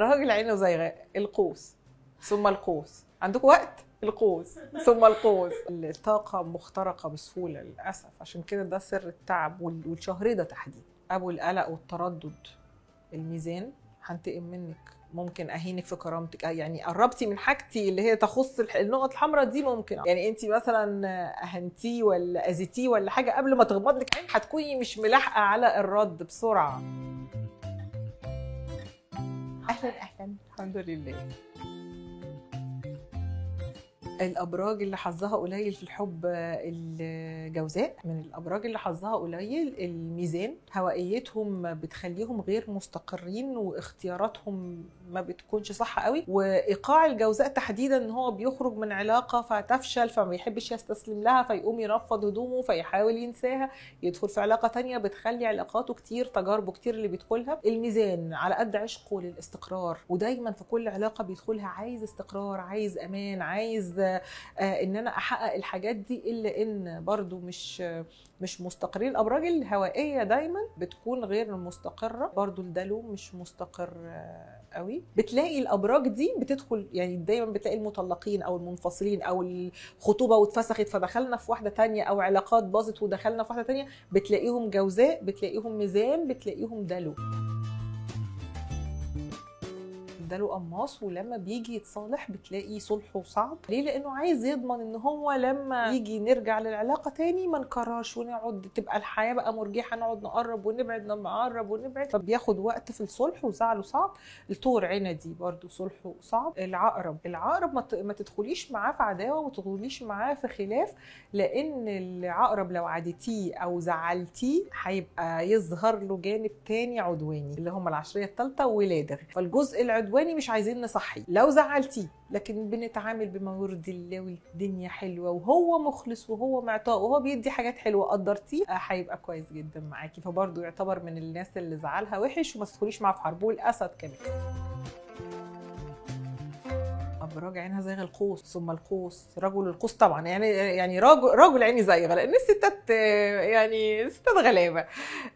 راجل عينه زيغاء القوس ثم القوس عندكم وقت القوس ثم القوس الطاقه مخترقه بسهوله للاسف عشان كده ده سر التعب والشهر ده تحديدا ابو القلق والتردد الميزان هنتقم منك ممكن اهينك في كرامتك يعني قربتي من حاجتي اللي هي تخص النقط الحمراء دي ممكن يعني انت مثلا اهنتيه ولا اذيتيه ولا حاجه قبل ما تغمض لك عين هتكوني مش ملاحقه على الرد بسرعه اهلا اهلا الحمد لله الابراج اللي حظها قليل في الحب آه، اللي جوزاء من الابراج اللي حظها قليل الميزان هوائيتهم بتخليهم غير مستقرين واختياراتهم ما بتكونش صح قوي وايقاع الجوزاء تحديدا ان هو بيخرج من علاقه فتفشل فما بيحبش يستسلم لها فيقوم يرفض هدومه فيحاول ينساها يدخل في علاقه تانية بتخلي علاقاته كتير تجاربه كتير اللي بيدخلها الميزان على قد عشقه للاستقرار ودايما في كل علاقه بيدخلها عايز استقرار عايز امان عايز آه ان انا احقق الحاجات دي الا ان برضو ومش مش مستقرين الابراج الهوائيه دايما بتكون غير مستقره برضو الدلو مش مستقر قوي بتلاقي الابراج دي بتدخل يعني دايما بتلاقي المطلقين او المنفصلين او الخطوبه واتفسخت فدخلنا في واحده تانية او علاقات باظت ودخلنا في واحده تانية بتلاقيهم جوزاء بتلاقيهم ميزان بتلاقيهم دلو له قماص ولما بيجي يتصالح بتلاقي صلحه صعب ليه لانه عايز يضمن ان هو لما يجي نرجع للعلاقه تاني ما نكرهش ونقعد تبقى الحياه بقى مرجحه نقعد نقرب ونبعد نقرب ونبعد فبياخد وقت في الصلح وزعله صعب الطور عندي برده صلحه صعب العقرب العقرب ما تدخليش معاه في عداوه وما تدخليش معاه في خلاف لان العقرب لو عادتيه او زعلتيه هيبقى يظهر له جانب تاني عدواني اللي هم العشريه الثالثه ولادغ فالجزء العدواني اخواني مش عايزين نصحي لو زعلتيه لكن بنتعامل بما يرضي الله والدنيا حلوه وهو مخلص وهو معطاء وهو بيدي حاجات حلوه قدرتيه آه، هيبقى كويس جدا معاكي فبرضه يعتبر من الناس اللي زعلها وحش وما تدخليش معاه في حربه الاسد كمان ابراج عينها زي القوس ثم القوس رجل القوس طبعا يعني يعني رجل رجل عيني زيغه لان الستات آه، يعني الستات غلابه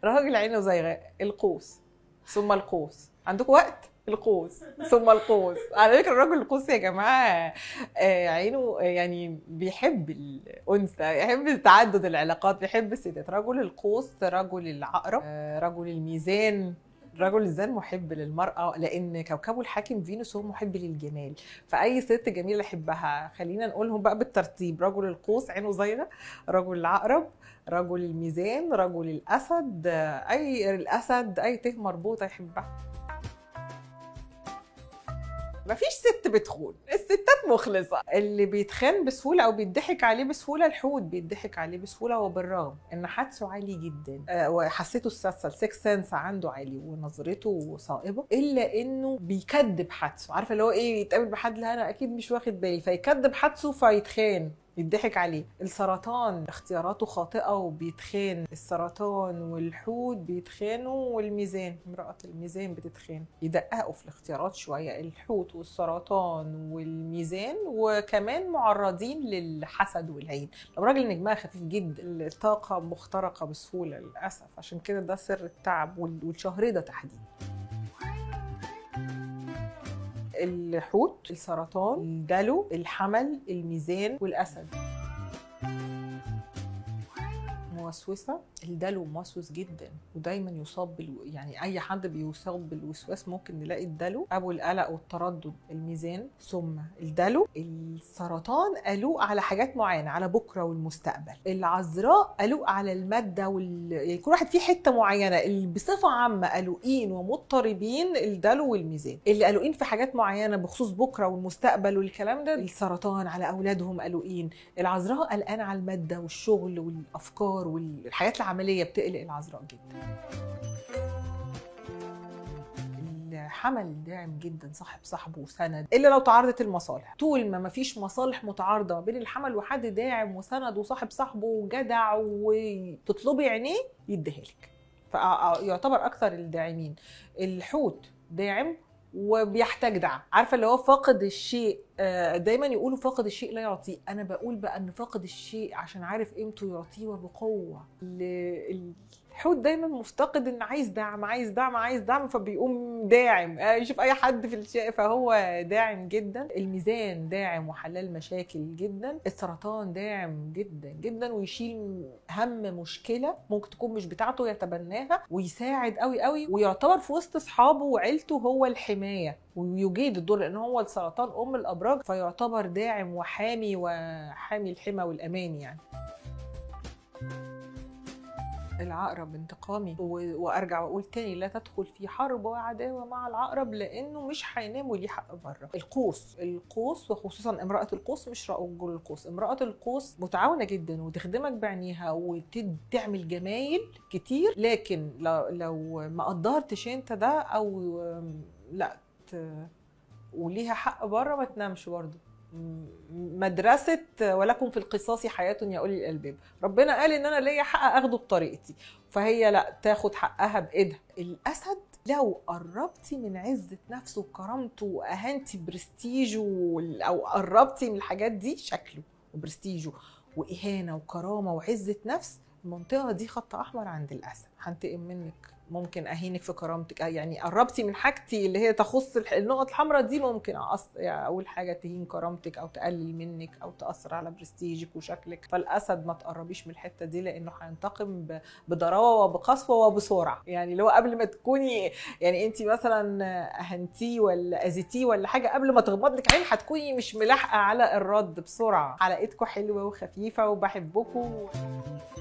راجل عينه زيغه القوس ثم القوس عندكم وقت القوس ثم القوس على فكره الراجل القوس يا جماعه آه، عينه آه، يعني بيحب الانثى يحب تعدد العلاقات بيحب الستات رجل القوس رجل العقرب آه، رجل الميزان رجل الزن محب للمرأة لأن كوكبه الحاكم فينوس هو محب للجمال فأي ست جميلة احبها خلينا نقولهم بقى بالترتيب رجل القوس عينه زيغة رجل العقرب رجل الميزان رجل الأسد أي الأسد أي ته مربوطة يحبها مفيش ست بتخون الستات مخلصه اللي بيتخان بسهوله او بيضحك عليه بسهوله الحوت بيضحك عليه بسهوله وبالرغم ان حدسه عالي جدا آه، وحسيته الساسة سكس سنس عنده عالي ونظرته صائبه الا انه بيكذب حدسه عارفه اللي هو ايه يتقابل بحد لا انا اكيد مش واخد بالي فيكذب حدسه فيتخان يضحك عليه السرطان اختياراته خاطئه وبيتخان السرطان والحوت بيتخانوا والميزان امراه الميزان بتتخان يدققوا في الاختيارات شويه الحوت والسرطان والميزان وكمان معرضين للحسد والعين لو راجل نجمها خفيف جدا الطاقه مخترقه بسهوله للاسف عشان كده ده سر التعب والشهر ده تحديدا الحوت السرطان الدلو الحمل الميزان والاسد موسوسه الدلو موسوس جدا ودايما يصاب بالو... يعني اي حد بيصاب بالوسواس ممكن نلاقي الدلو ابو القلق والتردد الميزان ثم الدلو السرطان قالوا على حاجات معينه على بكره والمستقبل العذراء قالوا على الماده وال يعني كل واحد فيه حته معينه اللي بصفه عامه قلقين ومضطربين الدلو والميزان اللي قلقين في حاجات معينه بخصوص بكره والمستقبل والكلام ده السرطان على اولادهم قلقين العذراء قلقان على الماده والشغل والافكار والحياة الحياه العمليه بتقلق العذراء جدا الحمل داعم جدا صاحب صاحبه وسند الا لو تعارضت المصالح طول ما مفيش مصالح متعارضه بين الحمل وحد داعم وسند وصاحب صاحبه وجدع وتطلبي عينيه يديها لك فيعتبر اكثر الداعمين الحوت داعم وبيحتاج دعم عارفه اللي هو فاقد الشيء آه، دايما يقولوا فاقد الشيء لا يعطيه انا بقول بقى ان فاقد الشيء عشان عارف قيمته يعطيه وبقوه حوت دايما مفتقد ان عايز دعم عايز دعم عايز دعم فبيقوم داعم آه، يشوف اي حد في الشقه فهو داعم جدا الميزان داعم وحلال مشاكل جدا السرطان داعم جدا جدا ويشيل هم مشكله ممكن تكون مش بتاعته يتبناها ويساعد قوي قوي ويعتبر في وسط اصحابه وعيلته هو الحمايه ويجيد الدور لان هو السرطان ام الابراج فيعتبر داعم وحامي وحامي الحمى والامان يعني العقرب انتقامي وارجع واقول تاني لا تدخل في حرب وعداوه مع العقرب لانه مش هينام وليه حق بره القوس القوس وخصوصا امراه القوس مش رجل القوس امراه القوس متعاونه جدا وتخدمك بعينيها وتعمل جمايل كتير لكن ل... لو ما قدرتش انت ده او لا وليها حق بره ما تنامش برضه مدرسة ولكم في القصاص حياة يا أولي الألباب ربنا قال إن أنا ليا حق أخده بطريقتي فهي لا تاخد حقها بإيدها الأسد لو قربتي من عزة نفسه وكرامته وأهنتي برستيجه أو قربتي من الحاجات دي شكله وبرستيجه وإهانة وكرامة وعزة نفس المنطقة دي خط أحمر عند الأسد هنتقم منك ممكن اهينك في كرامتك آه، يعني قربتي من حاجتي اللي هي تخص النقط الحمراء دي ممكن أص... يعني اول حاجه تهين كرامتك او تقلل منك او تاثر على برستيجك وشكلك فالاسد ما تقربيش من الحته دي لانه هينتقم ب... بضراوه وبقسوه وبسرعه يعني اللي هو قبل ما تكوني يعني انت مثلا اهنتيه ولا اذيتيه ولا حاجه قبل ما تغمض لك عين هتكوني مش ملاحقه على الرد بسرعه على حلوه وخفيفه وبحبكم